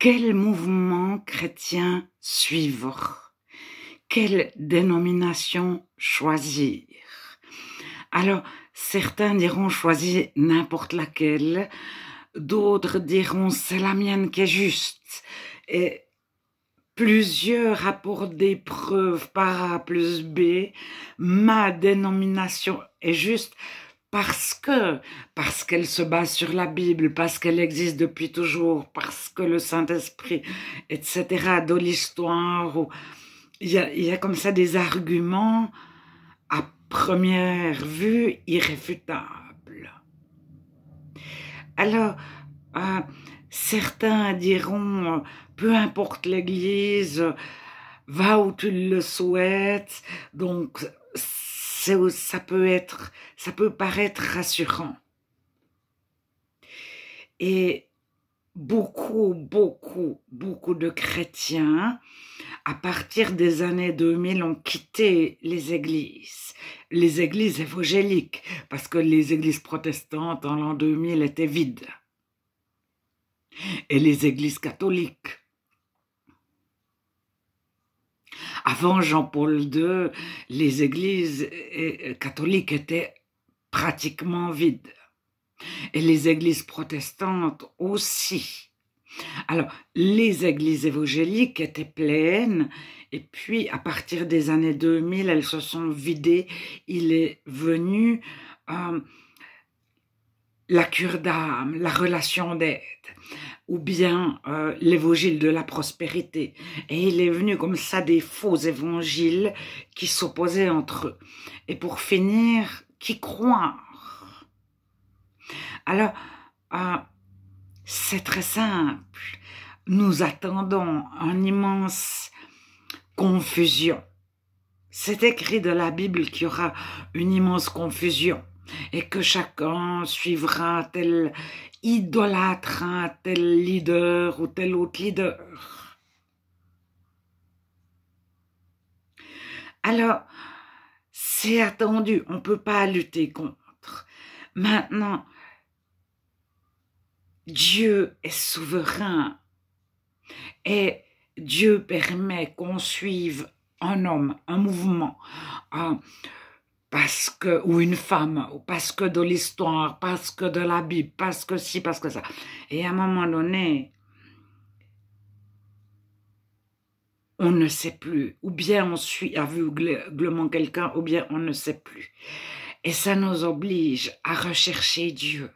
Quel mouvement chrétien suivre Quelle dénomination choisir Alors, certains diront choisir n'importe laquelle, d'autres diront c'est la mienne qui est juste. Et plusieurs apportent des preuves par A plus B, ma dénomination est juste parce que, parce qu'elle se base sur la Bible, parce qu'elle existe depuis toujours, parce que le Saint-Esprit, etc., de l'histoire, il y a, comme ça des arguments à première vue irréfutables. Alors, euh, certains diront, peu importe l'Église, va où tu le souhaites, donc ça peut être, ça peut paraître rassurant. Et beaucoup, beaucoup, beaucoup de chrétiens, à partir des années 2000, ont quitté les églises, les églises évangéliques, parce que les églises protestantes en l'an 2000 étaient vides. Et les églises catholiques avant Jean-Paul II, les églises euh, euh, catholiques étaient pratiquement vides. Et les églises protestantes aussi. Alors, les églises évangéliques étaient pleines, et puis à partir des années 2000, elles se sont vidées. Il est venu euh, la cure d'âme, la relation d'aide, ou bien euh, l'évangile de la prospérité. Et il est venu comme ça des faux évangiles qui s'opposaient entre eux. Et pour finir, qui croire Alors, euh, c'est très simple. Nous attendons une immense confusion. C'est écrit dans la Bible qu'il y aura une immense confusion et que chacun suivra tel idolâtre, hein, tel leader ou tel autre leader. Alors, c'est attendu, on ne peut pas lutter contre. Maintenant, Dieu est souverain et Dieu permet qu'on suive un homme, un mouvement, un, parce que, ou une femme, ou parce que de l'histoire, parce que de la Bible, parce que ci, parce que ça. Et à un moment donné, on ne sait plus. Ou bien on suit aveuglément quelqu'un, ou bien on ne sait plus. Et ça nous oblige à rechercher Dieu.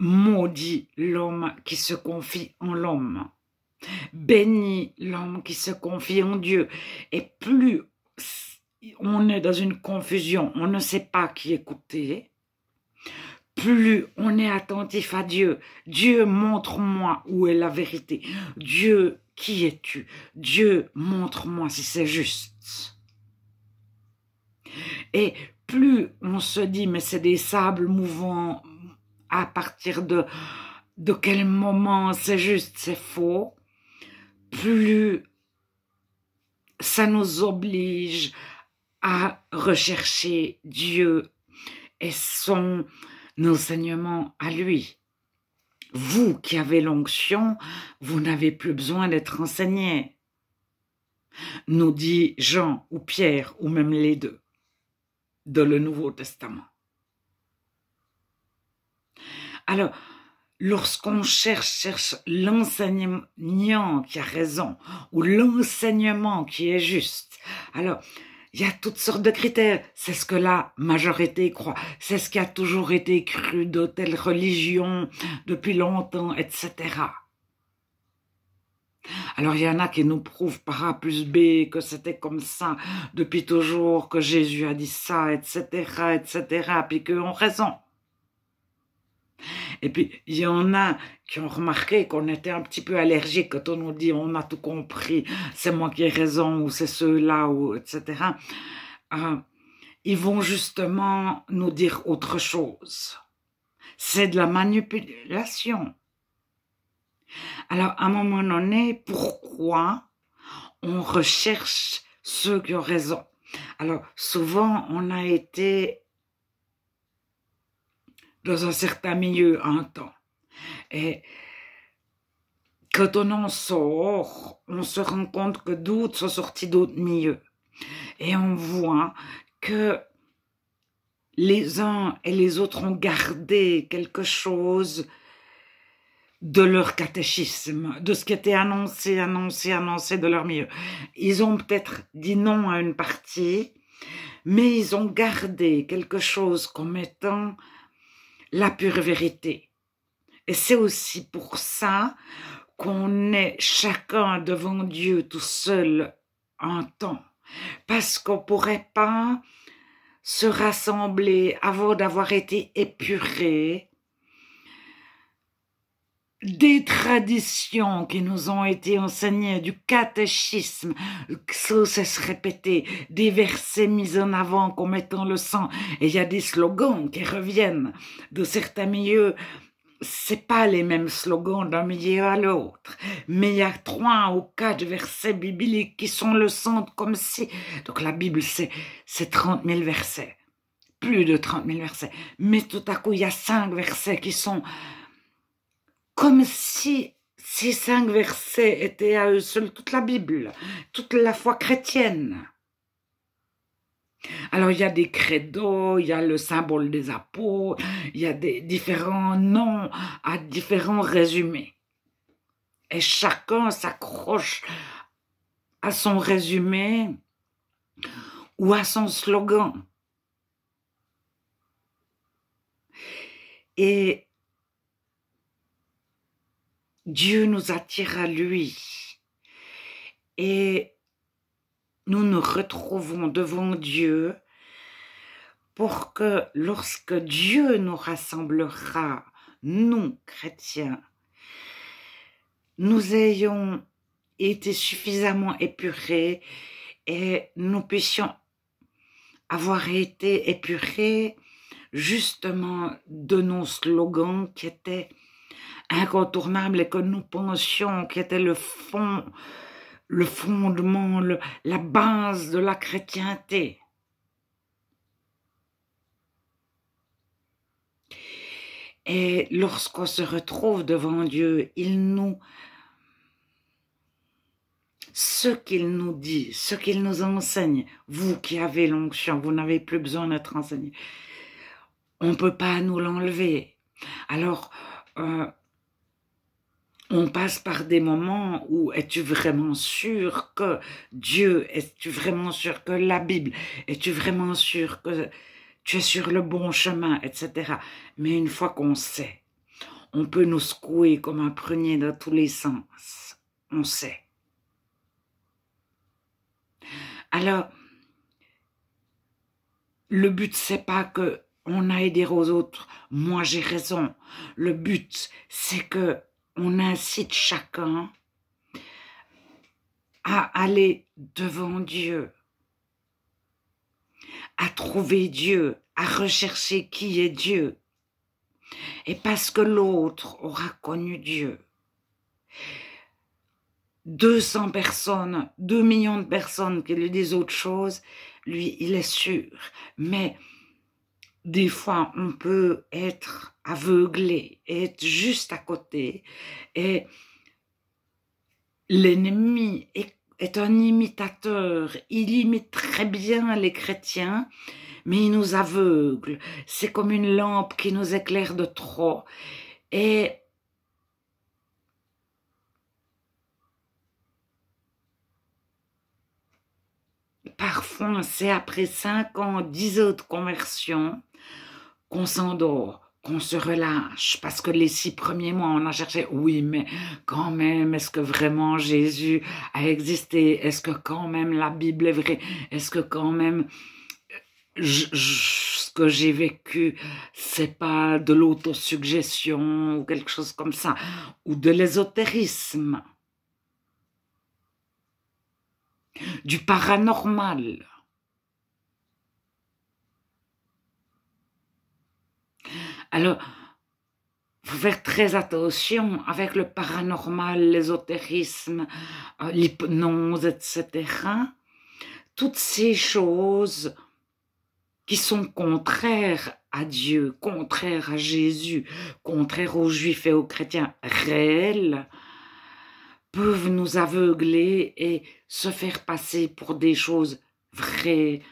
Maudit l'homme qui se confie en l'homme. Béni l'homme qui se confie en Dieu. Et plus on est dans une confusion, on ne sait pas qui écouter, plus on est attentif à Dieu, Dieu montre-moi où est la vérité. Dieu, qui es-tu Dieu, montre-moi si c'est juste. Et plus on se dit, mais c'est des sables mouvants, à partir de, de quel moment c'est juste, c'est faux, plus ça nous oblige à rechercher Dieu et son enseignement à lui. Vous qui avez l'onction, vous n'avez plus besoin d'être enseigné, nous dit Jean ou Pierre ou même les deux dans le Nouveau Testament. Alors, lorsqu'on cherche, cherche l'enseignant qui a raison ou l'enseignement qui est juste, alors il y a toutes sortes de critères. C'est ce que la majorité croit. C'est ce qui a toujours été cru de telle religion depuis longtemps, etc. Alors il y en a qui nous prouvent par A plus B que c'était comme ça depuis toujours, que Jésus a dit ça, etc., etc., puis qu'ils ont raison. Et puis, il y en a qui ont remarqué qu'on était un petit peu allergique quand on nous dit on a tout compris, c'est moi qui ai raison ou c'est ceux-là, ou etc. Euh, ils vont justement nous dire autre chose. C'est de la manipulation. Alors, à un moment donné, pourquoi on recherche ceux qui ont raison Alors, souvent, on a été dans un certain milieu un temps. Et quand on en sort, on se rend compte que d'autres sont sortis d'autres milieux. Et on voit que les uns et les autres ont gardé quelque chose de leur catéchisme, de ce qui était annoncé, annoncé, annoncé de leur milieu. Ils ont peut-être dit non à une partie, mais ils ont gardé quelque chose comme étant la pure vérité. Et c'est aussi pour ça qu'on est chacun devant Dieu tout seul en temps, parce qu'on ne pourrait pas se rassembler avant d'avoir été épuré des traditions qui nous ont été enseignées, du catéchisme, ça, ça se répéter, des versets mis en avant comme étant le sang, et il y a des slogans qui reviennent de certains milieux, c'est pas les mêmes slogans d'un milieu à l'autre, mais il y a trois ou quatre versets bibliques qui sont le centre comme si, donc la Bible c'est, c'est trente mille versets, plus de trente mille versets, mais tout à coup il y a cinq versets qui sont comme si ces cinq versets étaient à eux seuls toute la Bible, toute la foi chrétienne. Alors il y a des credos, il y a le symbole des apôtres, il y a des différents noms à différents résumés. Et chacun s'accroche à son résumé ou à son slogan. Et Dieu nous attire à lui et nous nous retrouvons devant Dieu pour que lorsque Dieu nous rassemblera, nous, chrétiens, nous ayons été suffisamment épurés et nous puissions avoir été épurés justement de nos slogans qui étaient incontournable et que nous pensions qui était le fond, le fondement, la base de la chrétienté. Et lorsqu'on se retrouve devant Dieu, il nous... Ce qu'il nous dit, ce qu'il nous enseigne, vous qui avez l'onction, vous n'avez plus besoin d'être enseigné, on ne peut pas nous l'enlever. Alors, euh, on passe par des moments où es-tu vraiment sûr que Dieu, es-tu vraiment sûr que la Bible, es-tu vraiment sûr que tu es sur le bon chemin, etc. Mais une fois qu'on sait, on peut nous secouer comme un prunier dans tous les sens. On sait. Alors, le but, c'est pas que on aille dire aux autres, moi j'ai raison. Le but, c'est que on incite chacun à aller devant Dieu, à trouver Dieu, à rechercher qui est Dieu. Et parce que l'autre aura connu Dieu. 200 personnes, 2 millions de personnes qui lui disent autre chose, lui, il est sûr. Mais des fois, on peut être aveuglé, être juste à côté. Et l'ennemi est, un imitateur. Il imite très bien les chrétiens, mais il nous aveugle. C'est comme une lampe qui nous éclaire de trop. Et parfois, c'est après 5 ans, 10 autres conversions, qu'on s'endort, qu'on se relâche, parce que les six premiers mois, on a cherché, oui, mais quand même, est-ce que vraiment Jésus a existé Est-ce que quand même la Bible est vraie Est-ce que quand même ce que j'ai vécu, c'est pas de l'autosuggestion ou quelque chose comme ça, ou de l'ésotérisme, du paranormal Alors, faut faire très attention avec le paranormal, l'ésotérisme, euh, l'hypnose, etc. Toutes ces choses qui sont contraires à Dieu, contraires à Jésus, contraires aux juifs et aux chrétiens réels, peuvent nous aveugler et se faire passer pour des choses vraies,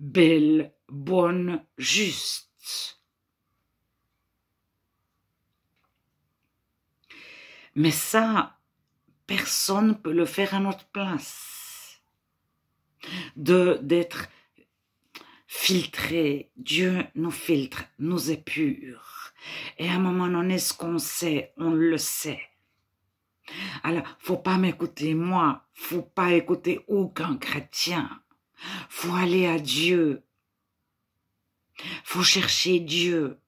belles, bonnes, justes. Mais ça, personne ne peut le faire à notre place. De d'être filtré, Dieu nous filtre, nous épure. Et à un moment donné, ce qu'on sait, on le sait. Alors, faut pas m'écouter moi, faut pas écouter aucun chrétien. Faut aller à Dieu. Faut chercher Dieu.